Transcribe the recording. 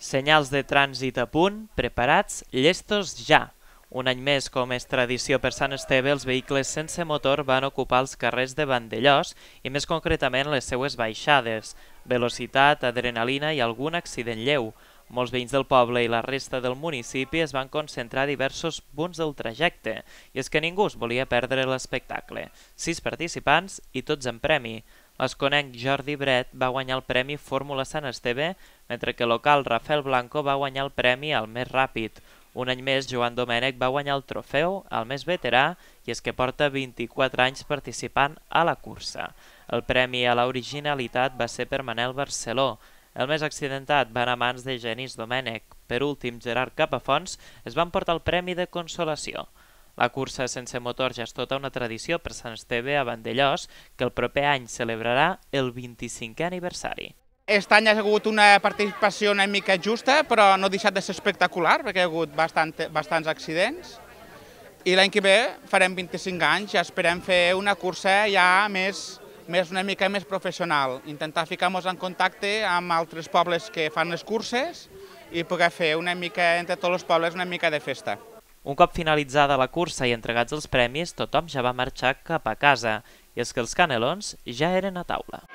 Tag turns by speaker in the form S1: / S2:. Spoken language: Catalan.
S1: Senyals de trànsit a punt, preparats, llestos ja. Un any més, com és tradició per Sant Esteve, els vehicles sense motor van ocupar els carrers de Vandellós i més concretament les seues baixades, velocitat, adrenalina i algun accident lleu. Molts veïns del poble i la resta del municipi es van concentrar a diversos punts del trajecte, i és que ningú es volia perdre l'espectacle. Sis participants i tots en premi. L'esconenc Jordi Bret va guanyar el premi Fórmula Sant Esteve, mentre que local Rafael Blanco va guanyar el premi al més ràpid. Un any més, Joan Domènech va guanyar el trofeu al més veterà i és que porta 24 anys participant a la cursa. El premi a l'originalitat va ser per Manel Barceló. El més accidentat va anar a mans de Genís Domènech. Per últim, Gerard Capafons es va emportar el premi de consolació. La cursa sense motor ja és tota una tradició per Sant Esteve a Vandellós, que el proper any celebrarà el
S2: 25è aniversari. Aquest any ha hagut una participació una mica justa, però no ha deixat de ser espectacular, perquè hi ha hagut bastant, bastants accidents. I l'any que ve farem 25 anys i ja esperem fer una cursa ja més, més una mica més professional, intentar ficar-nos en contacte amb altres pobles que fan les curses i poder fer una mica entre tots els pobles una mica de festa.
S1: Un cop finalitzada la cursa i entregats els premis, tothom ja va marxar cap a casa, i és que els canelons ja eren a taula.